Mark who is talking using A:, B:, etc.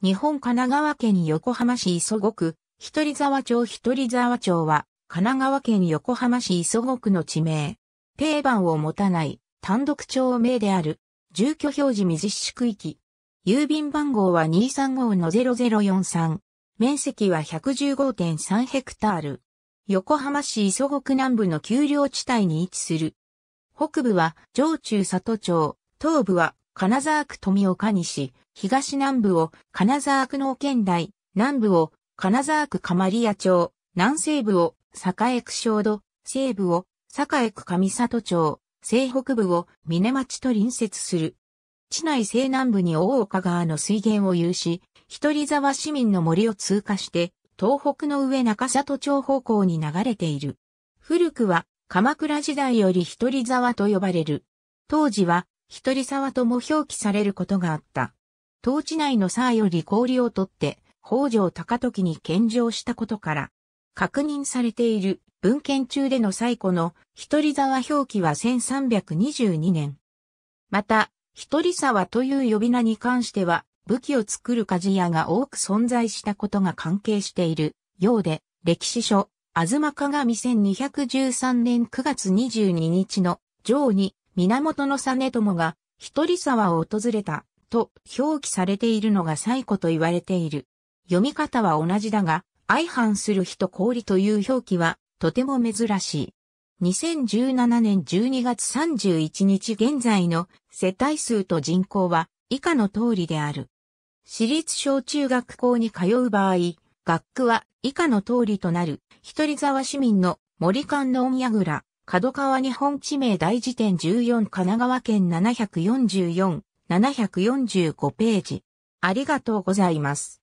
A: 日本神奈川県横浜市磯子区、一人沢町一人沢町は、神奈川県横浜市磯子区の地名。定番を持たない、単独町名である、住居表示未実施区域。郵便番号は235-0043。面積は115.3ヘクタール。横浜市磯子区南部の丘陵地帯に位置する。北部は上中里町、東部は金沢区富岡西、東南部を金沢区農県内、南部を金沢区鎌利屋町、南西部を栄区小土、西部を栄区上里町、西北部を峰町と隣接する。地内西南部に大岡川の水源を有し、一人沢市民の森を通過して、東北の上中里町方向に流れている。古くは鎌倉時代より一人沢と呼ばれる。当時は一人沢とも表記されることがあった。当地内の沢より氷を取って、北条高時に献上したことから、確認されている文献中での最古の一人沢表記は1322年。また、一人沢という呼び名に関しては、武器を作る鍛冶屋が多く存在したことが関係しているようで、歴史書、東鏡1213年9月22日の上に源実朝が一人沢を訪れたと表記されているのが最古と言われている。読み方は同じだが、相反する人氷という表記はとても珍しい。2017年12月31日現在の世帯数と人口は以下の通りである。私立小中学校に通う場合、学区は以下の通りとなる、一人沢市民の森観音櫓、角川日本地名大辞典14神奈川県744、745ページ。ありがとうござ
B: います。